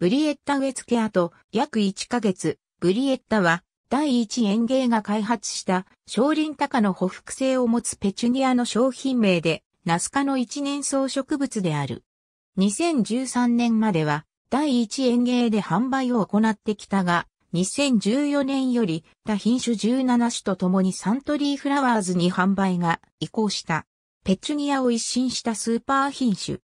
ブリエッタ植付け後、約1ヶ月、ブリエッタは第一園芸が開発した少林高の補腹性を持つペチュニアの商品名でナス科の一年草植物である。2013年までは第一園芸で販売を行ってきたが、2014年より他品種17種と共にサントリーフラワーズに販売が移行した。ペチュニアを一新したスーパー品種。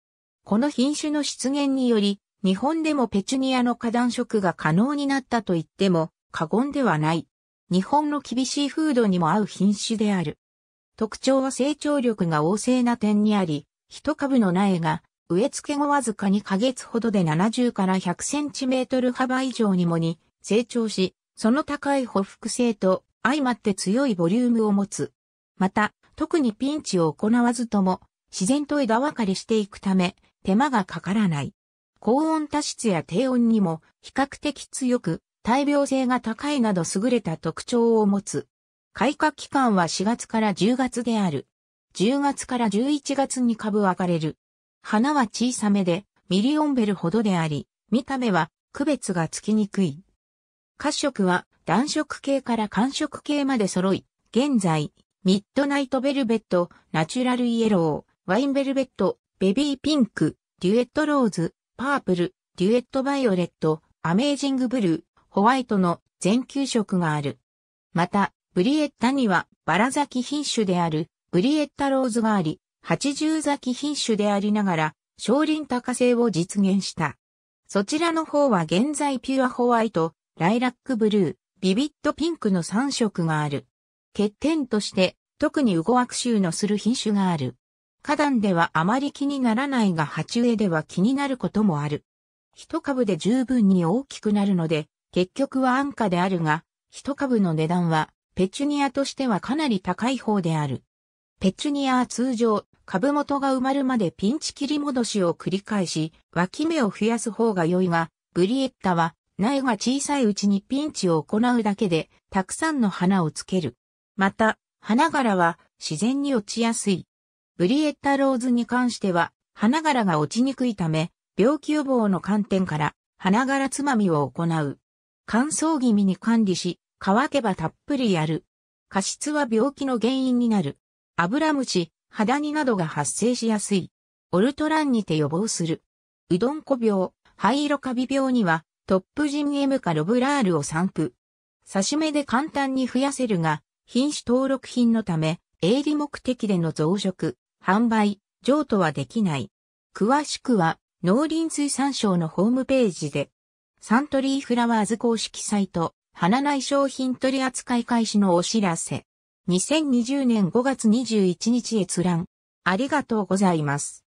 この品種の出現により、日本でもペチュニアの花壇食が可能になったと言っても過言ではない。日本の厳しい風土にも合う品種である。特徴は成長力が旺盛な点にあり、一株の苗が植え付け後わずか2ヶ月ほどで70から100センチメートル幅以上にもに成長し、その高い補服性と相まって強いボリュームを持つ。また、特にピンチを行わずとも、自然と枝分かれしていくため、手間がかからない。高温多湿や低温にも比較的強く、耐病性が高いなど優れた特徴を持つ。開花期間は4月から10月である。10月から11月に株分かれる。花は小さめでミリオンベルほどであり、見た目は区別がつきにくい。褐色は暖色系から寒色系まで揃い、現在、ミッドナイトベルベット、ナチュラルイエロー、ワインベルベット、ベビーピンク、デュエットローズ、パープル、デュエットバイオレット、アメージングブルー、ホワイトの全球色がある。また、ブリエッタにはバラ咲き品種であるブリエッタローズがあり、80咲き品種でありながら、少林多花性を実現した。そちらの方は現在ピュアホワイト、ライラックブルー、ビビットピンクの3色がある。欠点として、特にウゴアクシューのする品種がある。花壇ではあまり気にならないが鉢植えでは気になることもある。一株で十分に大きくなるので、結局は安価であるが、一株の値段は、ペチュニアとしてはかなり高い方である。ペチュニアは通常、株元が埋まるまでピンチ切り戻しを繰り返し、脇芽を増やす方が良いが、ブリエッタは、苗が小さいうちにピンチを行うだけで、たくさんの花をつける。また、花柄は自然に落ちやすい。ブリエッタローズに関しては、花柄が落ちにくいため、病気予防の観点から、花柄つまみを行う。乾燥気味に管理し、乾けばたっぷりやる。過失は病気の原因になる。油虫、肌になどが発生しやすい。オルトランにて予防する。うどんこ病、灰色カビ病には、トップジン M かロブラールを散布。刺し目で簡単に増やせるが、品種登録品のため、営利目的での増殖、販売、譲渡はできない。詳しくは、農林水産省のホームページで、サントリーフラワーズ公式サイト、花内商品取扱い開始のお知らせ。2020年5月21日閲覧。ありがとうございます。